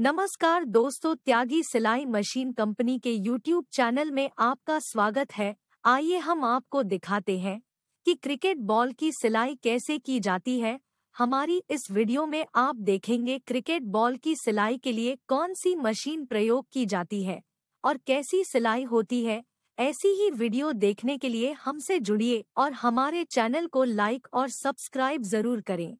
नमस्कार दोस्तों त्यागी सिलाई मशीन कंपनी के YouTube चैनल में आपका स्वागत है आइए हम आपको दिखाते हैं कि क्रिकेट बॉल की सिलाई कैसे की जाती है हमारी इस वीडियो में आप देखेंगे क्रिकेट बॉल की सिलाई के लिए कौन सी मशीन प्रयोग की जाती है और कैसी सिलाई होती है ऐसी ही वीडियो देखने के लिए हमसे जुड़िए और हमारे चैनल को लाइक और सब्सक्राइब जरूर करें